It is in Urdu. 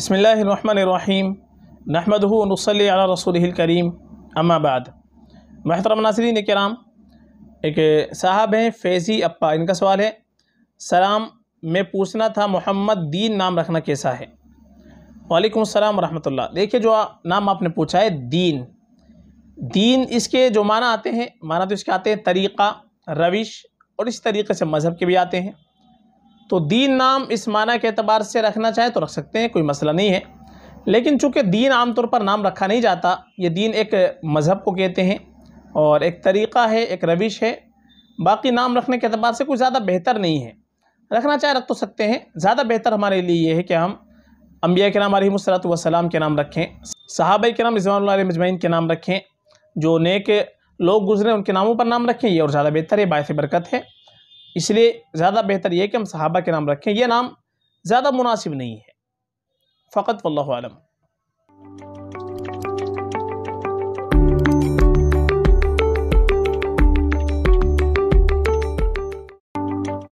بسم اللہ الرحمن الرحیم نحمد نصلی علی رسول الكریم اما بعد محترم ناظرین اکرام ایک صاحب ہیں فیضی اپا ان کا سوال ہے سلام میں پوچھنا تھا محمد دین نام رکھنا کیسا ہے وعلیکم السلام ورحمت اللہ دیکھیے جو نام آپ نے پوچھا ہے دین دین اس کے جو معنی آتے ہیں معنی تو اس کے آتے ہیں طریقہ روش اور اس طریقے سے مذہب کے بھی آتے ہیں تو دین نام اس معنی کے اعتبار سے رکھنا چاہے تو رکھ سکتے ہیں کوئی مسئلہ نہیں ہے لیکن چونکہ دین عام طور پر نام رکھا نہیں جاتا یہ دین ایک مذہب کو کہتے ہیں اور ایک طریقہ ہے ایک روش ہے باقی نام رکھنے کے اعتبار سے کوئی زیادہ بہتر نہیں ہے رکھنا چاہے رکھ تو سکتے ہیں زیادہ بہتر ہمارے لیے یہ ہے کہ ہم انبیاء کے نام علیہ صلاحۃۃ السلام کے نام رکھیں صحابہ کے نام رضوان اللہ علیہ مجمعین کے نام رکھیں جو نیک لوگ گزرے ان کے ناموں پر نام رکھیں یہ اور زیادہ بہتر ہے باعث برکت ہے اس لیے زیادہ بہتر یہ ہے کہ ہم صحابہ کے نام رکھیں یہ نام زیادہ مناسب نہیں ہے فقط واللہ علم عالم